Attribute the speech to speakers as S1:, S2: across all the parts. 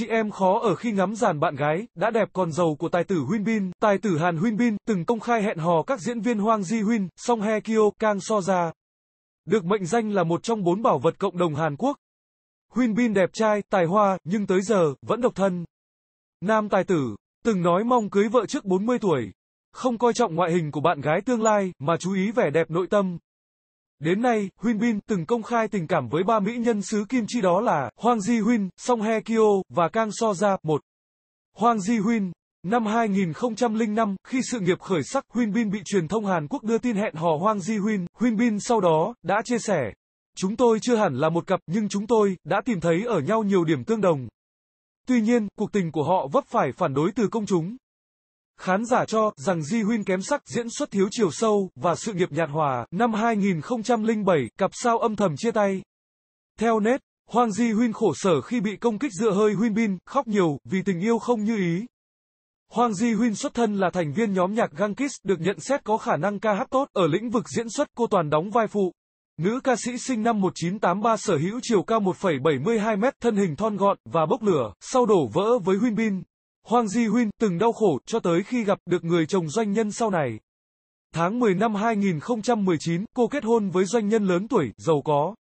S1: chị em khó ở khi ngắm dàn bạn gái, đã đẹp còn giàu của tài tử Huyên Bin. Tài tử Hàn Huyên Bin từng công khai hẹn hò các diễn viên Hoang Ji Huyên, Song Hye Kyo, Kang So Ja. Được mệnh danh là một trong bốn bảo vật cộng đồng Hàn Quốc. Huyên Bin đẹp trai, tài hoa, nhưng tới giờ, vẫn độc thân. Nam tài tử, từng nói mong cưới vợ trước 40 tuổi. Không coi trọng ngoại hình của bạn gái tương lai, mà chú ý vẻ đẹp nội tâm, Đến nay, Huynh Bin từng công khai tình cảm với ba mỹ nhân xứ kim chi đó là Hoàng Di Huyên, Song He Kyo và Kang So Ja. một. Hoàng Di Huyên Năm 2005, khi sự nghiệp khởi sắc, Huynh Bin bị truyền thông Hàn Quốc đưa tin hẹn hò Hoàng Di Huyên. Huynh Bin sau đó, đã chia sẻ. Chúng tôi chưa hẳn là một cặp, nhưng chúng tôi, đã tìm thấy ở nhau nhiều điểm tương đồng. Tuy nhiên, cuộc tình của họ vấp phải phản đối từ công chúng. Khán giả cho rằng Di Huyên kém sắc, diễn xuất thiếu chiều sâu và sự nghiệp nhạt hòa. Năm 2007, cặp sao âm thầm chia tay. Theo nét, Hoàng Di Huyên khổ sở khi bị công kích dựa hơi Huyên Bin, khóc nhiều vì tình yêu không như ý. Hoàng Di Huyên xuất thân là thành viên nhóm nhạc Gangkis, được nhận xét có khả năng ca hát tốt ở lĩnh vực diễn xuất cô toàn đóng vai phụ. Nữ ca sĩ sinh năm 1983 sở hữu chiều cao 1,72m, thân hình thon gọn và bốc lửa, sau đổ vỡ với Huyên Bin. Hoang Di Huyên từng đau khổ cho tới khi gặp được người chồng doanh nhân sau này. Tháng 10 năm 2019, cô kết hôn với doanh nhân lớn tuổi, giàu có.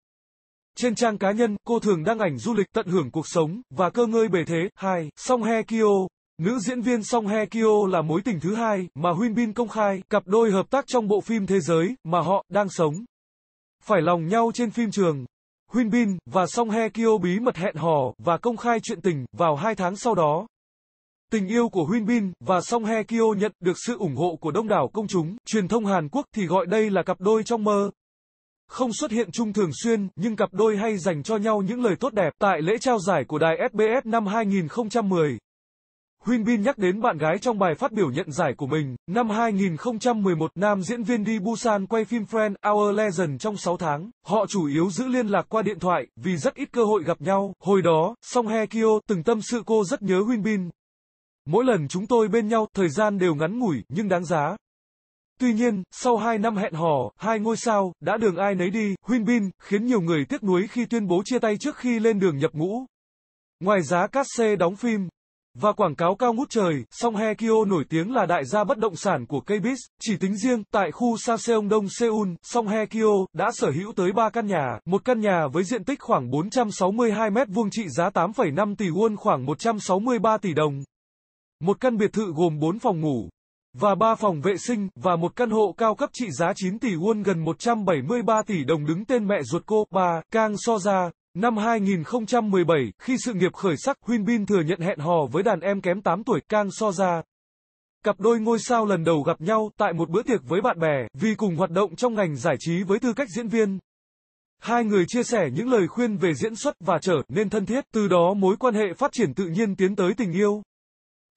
S1: Trên trang cá nhân, cô thường đăng ảnh du lịch tận hưởng cuộc sống và cơ ngơi bề thế. Hai, Song Hye Kyo Nữ diễn viên Song Hye Kyo là mối tình thứ hai mà Huyên Bin công khai, cặp đôi hợp tác trong bộ phim Thế giới mà họ đang sống. Phải lòng nhau trên phim trường. Huyên Bin và Song Hye Kyo bí mật hẹn hò và công khai chuyện tình vào hai tháng sau đó. Tình yêu của Huyên Bin và Song Hye Kyo nhận được sự ủng hộ của đông đảo công chúng, truyền thông Hàn Quốc thì gọi đây là cặp đôi trong mơ. Không xuất hiện chung thường xuyên, nhưng cặp đôi hay dành cho nhau những lời tốt đẹp tại lễ trao giải của đài SBS năm 2010. Huyên Bin nhắc đến bạn gái trong bài phát biểu nhận giải của mình. Năm 2011, nam diễn viên đi Busan quay phim Friend Our Legend trong 6 tháng. Họ chủ yếu giữ liên lạc qua điện thoại, vì rất ít cơ hội gặp nhau. Hồi đó, Song Hye Kyo từng tâm sự cô rất nhớ Huyên Bin, Mỗi lần chúng tôi bên nhau, thời gian đều ngắn ngủi, nhưng đáng giá. Tuy nhiên, sau hai năm hẹn hò, hai ngôi sao, đã đường ai nấy đi, Huyên Bin, khiến nhiều người tiếc nuối khi tuyên bố chia tay trước khi lên đường nhập ngũ. Ngoài giá cát xê đóng phim, và quảng cáo cao ngút trời, song He Kyo nổi tiếng là đại gia bất động sản của KBIS. Chỉ tính riêng, tại khu Sa Seong Đông Seoul, song He Kyo đã sở hữu tới 3 căn nhà, một căn nhà với diện tích khoảng 462 mét vuông trị giá 8,5 tỷ won khoảng 163 tỷ đồng, một căn biệt thự gồm 4 phòng ngủ và 3 phòng vệ sinh và một căn hộ cao cấp trị giá 9 tỷ won gần 173 tỷ đồng đứng tên mẹ ruột cô, bà Kang Soja. Năm 2017, khi sự nghiệp khởi sắc, Huyên Bin thừa nhận hẹn hò với đàn em kém 8 tuổi Kang Soja. Cặp đôi ngôi sao lần đầu gặp nhau tại một bữa tiệc với bạn bè vì cùng hoạt động trong ngành giải trí với tư cách diễn viên. Hai người chia sẻ những lời khuyên về diễn xuất và trở nên thân thiết, từ đó mối quan hệ phát triển tự nhiên tiến tới tình yêu.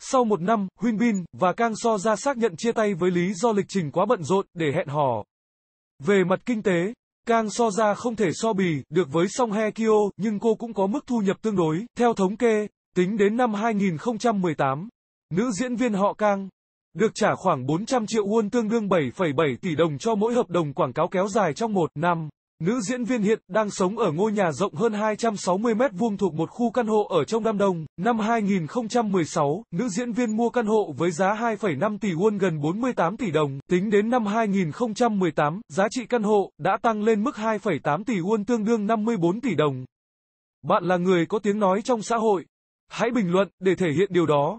S1: Sau một năm, Huynh Bin và Kang So ra xác nhận chia tay với lý do lịch trình quá bận rộn để hẹn hò. Về mặt kinh tế, Kang So ra không thể so bì được với Song Hye Kyo, nhưng cô cũng có mức thu nhập tương đối. Theo thống kê, tính đến năm 2018, nữ diễn viên họ Kang được trả khoảng 400 triệu won tương đương 7,7 tỷ đồng cho mỗi hợp đồng quảng cáo kéo dài trong một năm. Nữ diễn viên hiện đang sống ở ngôi nhà rộng hơn 260 mét vuông thuộc một khu căn hộ ở trong Nam Đông. Năm 2016, nữ diễn viên mua căn hộ với giá 2,5 tỷ won gần 48 tỷ đồng. Tính đến năm 2018, giá trị căn hộ đã tăng lên mức 2,8 tỷ won tương đương 54 tỷ đồng. Bạn là người có tiếng nói trong xã hội. Hãy bình luận để thể hiện điều đó.